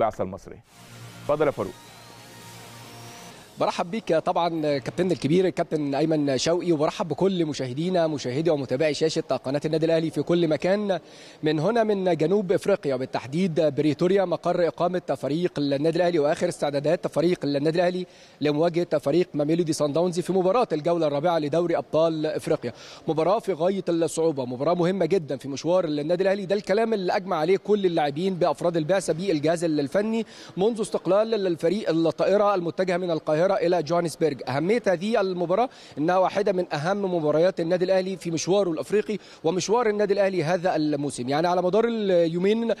البعثه المصريه اتفضل يا فاروق برحب بيك طبعا كابتن الكبير الكابتن ايمن شوقي وبرحب بكل مشاهدينا مشاهدي ومتابعي شاشه قناه النادي الاهلي في كل مكان من هنا من جنوب افريقيا بالتحديد بريتوريا مقر اقامه فريق النادي الاهلي واخر استعدادات فريق النادي الاهلي لمواجهه فريق ماميلودي سان داونز في مباراه الجوله الرابعه لدوري ابطال افريقيا مباراه في غايه الصعوبه مباراه مهمه جدا في مشوار النادي الاهلي ده الكلام اللي اجمع عليه كل اللاعبين بافراد البعثه بالجهاز الفني منذ استقلال الفريق الطائره المتجهه من القاهره القاهره الى جوهانسبرج اهميه هذه المباراه انها واحده من اهم مباريات النادي الاهلي في مشواره الافريقي ومشوار النادي الاهلي هذا الموسم يعني على مدار اليومين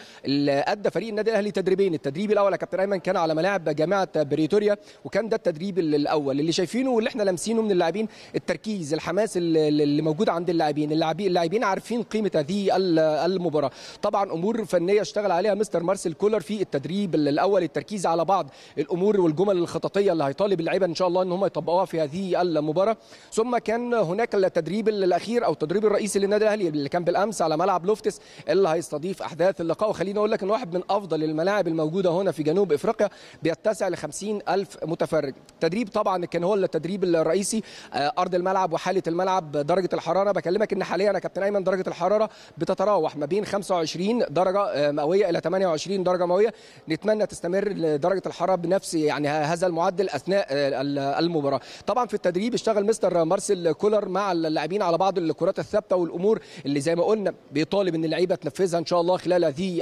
ادى فريق النادي الاهلي تدريبين التدريب الاول يا كابتن ايمن كان على ملاعب جامعه بريتوريا وكان ده التدريب الاول اللي شايفينه واللي احنا لامسينه من اللاعبين التركيز الحماس اللي موجود عند اللاعبين اللاعبين عارفين قيمه هذه المباراه طبعا امور فنيه اشتغل عليها مستر مارسيل كولر في التدريب الاول التركيز على بعض الامور والجمل الخططيه اللي هيطالب طالب اللعيبه ان شاء الله ان هم يطبقوها في هذه المباراه ثم كان هناك التدريب الاخير او التدريب الرئيسي للنادي الاهلي اللي كان بالامس على ملعب لوفتس اللي هيستضيف احداث اللقاء وخليني اقول لك ان واحد من افضل الملاعب الموجوده هنا في جنوب افريقيا بيتسع ل الف متفرج تدريب طبعا كان هو التدريب الرئيسي آه، ارض الملعب وحاله الملعب درجه الحراره بكلمك ان حاليا يا كابتن ايمن درجه الحراره بتتراوح ما بين 25 درجه آه، مئويه الى 28 درجه مئويه نتمنى تستمر درجه الحراره بنفس يعني هذا المعدل اثناء المباراه طبعا في التدريب اشتغل مستر مارسيل كولر مع اللاعبين على بعض الكرات الثابته والامور اللي زي ما قلنا بيطالب ان اللعيبه تنفذها ان شاء الله خلال هذه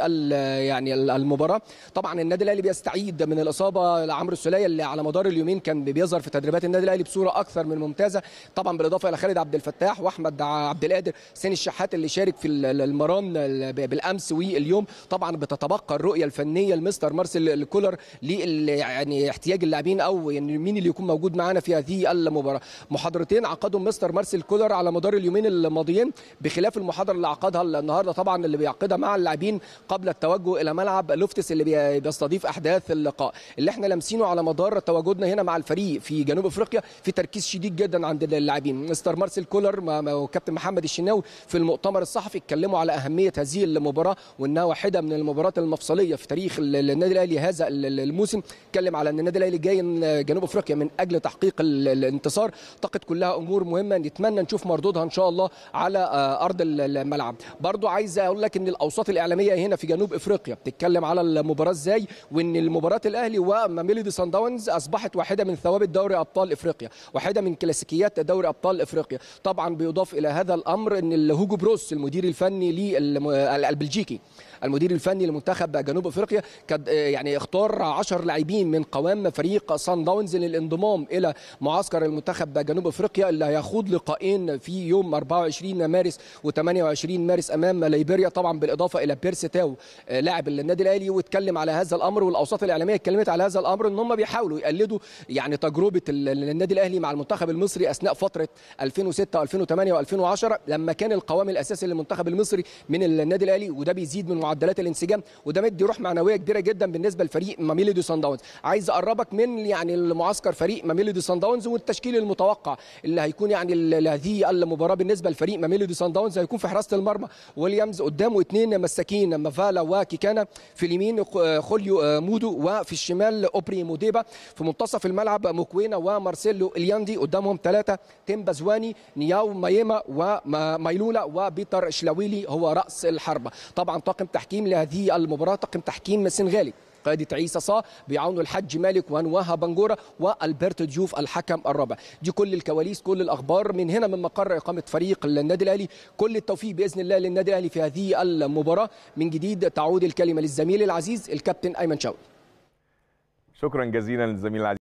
يعني المباراه طبعا النادي الاهلي بيستعيد من الاصابه عمرو السليه اللي على مدار اليومين كان بيظهر في تدريبات النادي الاهلي بصوره اكثر من ممتازه طبعا بالاضافه الى خالد عبد الفتاح واحمد عبد القادر سين الشحات اللي شارك في المران بالامس واليوم طبعا بتتبقى الرؤيه الفنيه لمستر مارسيل كولر ل يعني احتياج اللاعبين او ان مين اللي يكون موجود معانا في هذه المباراه محاضرتين عقدهم مستر مارسيل كولر على مدار اليومين الماضيين بخلاف المحاضره اللي عقدها النهارده طبعا اللي بيعقدها مع اللاعبين قبل التوجه الى ملعب لوفتس اللي بيستضيف احداث اللقاء اللي احنا لامسينه على مدار تواجدنا هنا مع الفريق في جنوب افريقيا في تركيز شديد جدا عند اللاعبين مستر مارسيل كولر وكابتن محمد الشناوي في المؤتمر الصحفي اتكلموا على اهميه هذه المباراه وانها واحده من المباريات المفصليه في تاريخ النادي الاهلي هذا الموسم اتكلم على ان النادي الاهلي جاي جنوب جنوب افريقيا من اجل تحقيق الانتصار اعتقد كلها امور مهمه نتمنى نشوف مردودها ان شاء الله على آه، ارض الملعب برضو عايز اقول لك ان الاوساط الاعلاميه هنا في جنوب افريقيا بتتكلم على المباراه ازاي وان المباراه الاهلي وميلودي سان داونز اصبحت واحده من ثوابت دوري ابطال افريقيا واحده من كلاسيكيات دوري ابطال افريقيا طبعا بيضاف الى هذا الامر ان هوجو بروس المدير الفني للبلجيكي المدير الفني لمنتخب جنوب افريقيا كان آه، يعني اختار 10 لاعبين من قوام فريق سان داونز ينزل الانضمام إلى معسكر المنتخب جنوب أفريقيا اللي هيخوض لقائين في يوم 24 مارس و28 مارس أمام ليبيريا طبعا بالإضافة إلى تاو آه، لاعب النادي الأهلي واتكلم على هذا الأمر والأوساط الإعلامية اتكلمت على هذا الأمر إن هم بيحاولوا يقلدوا يعني تجربة النادي الأهلي مع المنتخب المصري أثناء فترة 2006 و2008 و2010 لما كان القوام الأساسي للمنتخب المصري من النادي الأهلي وده بيزيد من معدلات الانسجام وده مدي روح معنوية كبيرة جدا بالنسبة لفريق ماميلي دي سان داونز عايز أقربك من يعني معسكر فريق ماميلودي سان داونز والتشكيل المتوقع اللي هيكون يعني هذه المباراه بالنسبه لفريق ماميلودي سان داونز هيكون في حراسه المرمى ويليامز قدامه اثنين مساكين مافالا وكيكانا في اليمين خوليو آه، مودو وفي الشمال اوبري موديبا في منتصف الملعب موكوينا ومارسيلو الياندي قدامهم ثلاثه تيمبازواني نياو مايما ومايلولا وبيتر شلاويلي هو راس الحربه طبعا طاقم تحكيم لهذه المباراه طاقم تحكيم سنغالي قيادة عيسى صا بعون الحج مالك وانوها بنجورة والبرت ديوف الحكم الرابع دي كل الكواليس كل الاخبار من هنا من مقر اقامة فريق النادي الاهلي كل التوفيق باذن الله للنادي الاهلي في هذه المباراة من جديد تعود الكلمة للزميل العزيز الكابتن ايمن شاوي شكرا جزيلا للزميل العزيز